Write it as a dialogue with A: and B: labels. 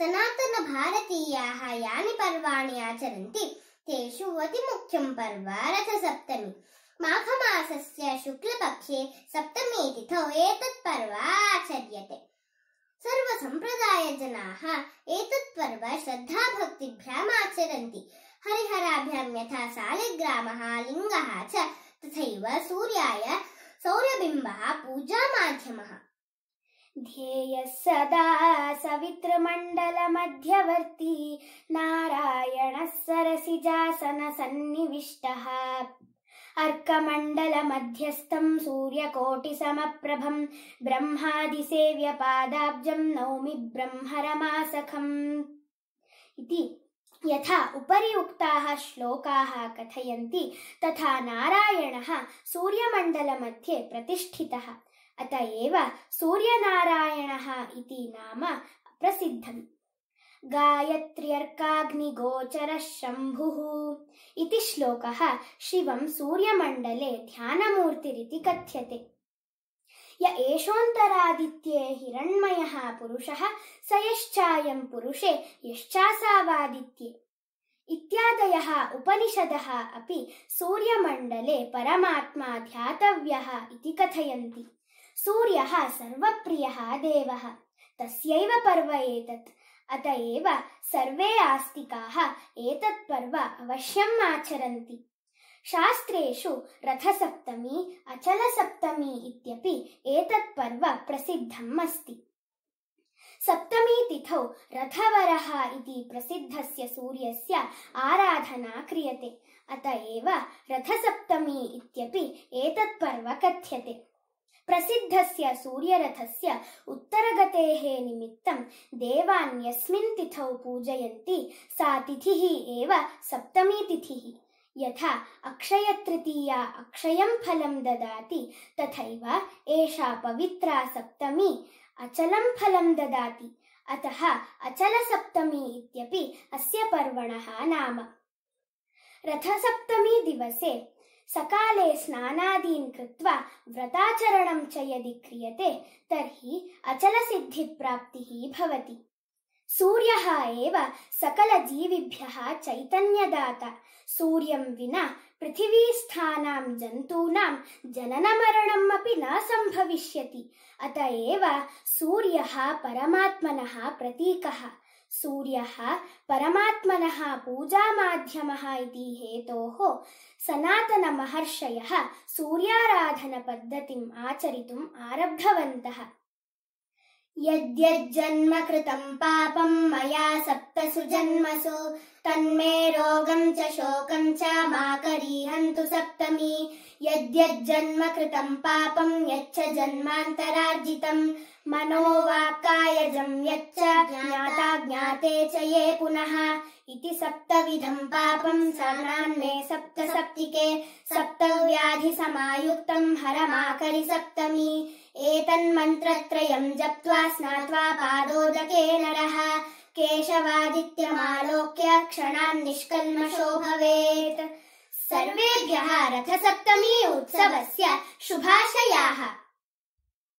A: सनातन भारतीयाः यानि पर्वाणि आचरन्ति तेषु अतिमुख्यं पर्व रथसप्तमी माघमासस्य शुक्लपक्षे सप्तमी तिथौ एतत् पर्व आचर्यते सर्वसम्प्रदायजनाः एतत् पर्व श्रद्धाभक्तिभ्याम् आचरन्ति हरिहराभ्यां यथा सालिग्रामः लिङ्गः च तथैव सूर्याय सौरबिम्बः पूजामाध्यमः ध्येय सदा सवितृमण्डल मध्ये वर्ति नारायण सरसिजासन सन्निविष्टः अर्कमण्डलमध्यस्थं सूर्यकोटिसमप्रभं ब्रह्मादिसेव्यपादाब्जं नौमिब्रह्मरमासखं इति यथा उपरि उक्ताः श्लोकाः कथयन्ति तथा नारायणः सूर्यमण्डलमध्ये प्रतिष्ठितः अत एव सूर्यनारायणः इति नाम प्रसिद्धम् इति श्लोकः शिवं सूर्यमण्डले कथ्यते य यादित्ये हिरण्मयः पुरुषः स यश्चायम् पुरुषे यश्चासावादित्ये इत्यादयः उपनिषदः अपि सूर्यमण्डले परमात्मा ध्यातव्यः इति कथयन्ति सूर्यः सर्वप्रियः देवः तस्यैव पर्व एतत् अत एव सर्वे आस्तिकाः एतत् पर्व अवश्यम् आचरन्ति शास्त्रेषु रथसप्तमी अचलसप्तमी इत्यपि एतत् पर्व प्रसिद्धम् अस्ति सप्तमी तिथौ रथवरः इति प्रसिद्धस्य सूर्यस्य आराधना क्रियते अत एव रथसप्तमी इत्यपि एतत् पर्व कथ्यते प्रसिद्धस्य सूर्यरथस्य उत्तरगतेः निमित्तं देवान्यस्मिन् तिथौ पूजयन्ति सा एव सप्तमी तिथिः यथा अक्षयतृतीया अक्षयं फलं ददाति तथैव एषा पवित्रा सप्तमी अचलं फलं ददाति अतः अचलसप्तमी इत्यपि अस्य पर्वणः नाम रथसप्तमी दिवसे सकाले स्नानादीन् कृत्वा व्रताचरणं च यदि क्रियते तर्हि अचलसिद्धिप्राप्तिः भवति सूर्यः एव सकलजीविभ्यः चैतन्यदाता सूर्यं विना पृथिवीस्थानाम् जन्तूनाम् जननमरणम् अपि न सम्भविष्यति अत एव सूर्यः परमात्मनः प्रतीकः सूर्यः परमात्मनः पूजामाध्यमः इति हेतोः सनातनमहर्षयः सूर्याराधनपद्धतिम् आचरितुम् आरब्धवन्तः यद्यज्जन्म कृतम् पापम् मया सप्तसु जन्मसु तन्मे रोगम् च शोकम् च करीहन्तु सप्तमी यद्यज्जन्म कृतम् पापम् यच्च जन्मान्तरार्जितम् मनोवाक्कायजम् यच्च जाते च ये पुनः इति सप्तविधम् पापम् साम्रान्मे सप्त सप्तिके सप्तव्याधि समायुक्तम् हरमाकरि सप्तमी एतन्मन्त्रत्रयम् जप्त्वा स्नात्वा पादोदके नरः केशवादित्यमालोक्य क्षणान् निष्कल्मशो भवेत् सर्वेभ्यः रथसप्तमी उत्सवस्य शुभाशयाः